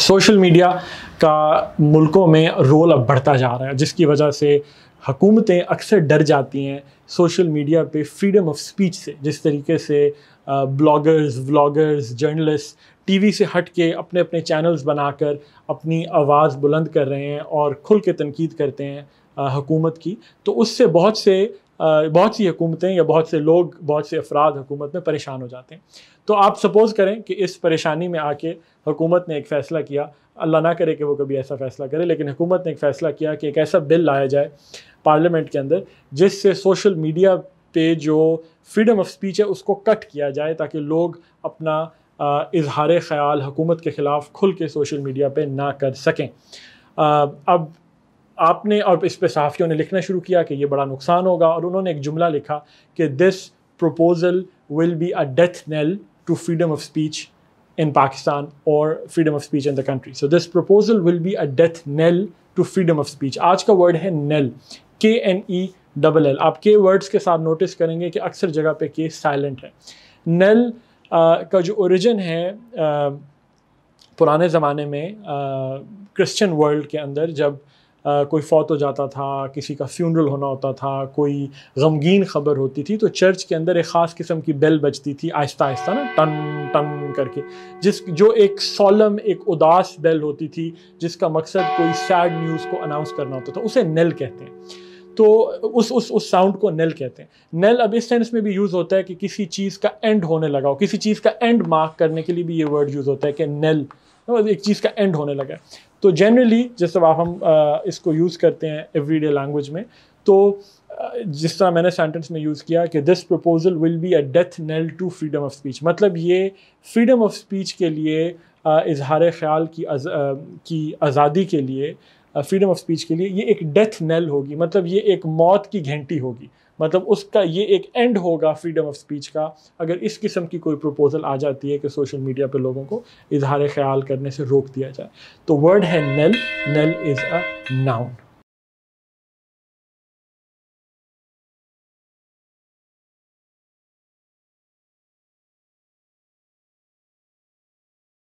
social media का मुल्कों में रोल अब बढ़ता जा रहा है जिसकी वजह से हकूमतें अक्सर डर जाती हैं सोशल मीडिया पे फ्रीडम ऑफ स्पीच से जिस तरीके से ब्लॉगर्स व्लॉगर्स जर्नलिस्ट टीवी से हट के अपने अपने चैनल्स बनाकर अपनी आवाज़ बुलंद कर रहे हैं और खुल के तनकीद करते हैं हकूमत की तो उससे बहुत से बहुत सी हुकूमतें या बहुत से लोग बहुत से अफराद हुकूमत में परेशान हो जाते हैं तो आप सपोज़ करें कि इस परेशानी में आके हुकूमत ने एक फ़ैसला किया अल्लाह ना करे कि वो कभी ऐसा फ़ैसला करे लेकिन हुकूमत ने एक फ़ैसला किया कि एक ऐसा बिल लाया जाए पार्लियामेंट के अंदर जिससे सोशल मीडिया पे जो फ्रीडम ऑफ स्पीच है उसको कट किया जाए ताकि लोग अपना इजहार ख्याल हुकूमत के ख़िलाफ़ खुल के सोशल मीडिया पे ना कर सकें अब आपने और इस पर सहाफ़ियों ने लिखना शुरू किया कि ये बड़ा नुकसान होगा और उन्होंने एक जुमला लिखा कि this proposal will be a death nail to freedom of speech in Pakistan और freedom of speech in the country so this proposal will be a death nail to freedom of speech आज का वर्ड है nail के N E double L आप के words के साथ notice करेंगे कि अक्सर जगह पे के साइलेंट है नल आ, uh, का जो ओरिजिन है आ, uh, पुराने ज़माने में क्रिश्चियन uh, वर्ल्ड के अंदर जब कोई फौत हो जाता था किसी का फ्यूनरल होना होता था कोई गमगीन खबर होती थी तो चर्च के अंदर एक ख़ास किस्म की बेल बजती थी आहिस्ता आहिस्ता ना टन टन करके जिस जो एक सॉलम एक उदास बेल होती थी जिसका मकसद कोई सैड न्यूज़ को अनाउंस करना होता था उसे नेल कहते हैं तो उस उस उस साउंड को नेल कहते हैं नेल अब इस सेंस में भी यूज़ होता है कि किसी चीज़ का एंड होने लगा हो किसी चीज़ का एंड मार्क करने के लिए भी ये वर्ड यूज़ होता है कि नेल एक चीज़ का एंड होने लगा है तो जनरली जिस तरह हम इसको यूज़ करते हैं एवरीडे लैंग्वेज में तो जिस तरह मैंने सेंटेंस में यूज़ किया कि this proposal will be a death nail to freedom of speech मतलब ये फ्रीडम ऑफ स्पीच के लिए इजहार ख्याल की की आज़ादी के लिए फ्रीडम ऑफ स्पीच के लिए ये एक डेथ नेल होगी मतलब ये एक मौत की घंटी होगी मतलब उसका ये एक एंड होगा फ्रीडम ऑफ स्पीच का अगर इस किस्म की कोई प्रपोज़ल आ जाती है कि सोशल मीडिया पर लोगों को इजहार ख्याल करने से रोक दिया जाए तो वर्ड है nail nail is a noun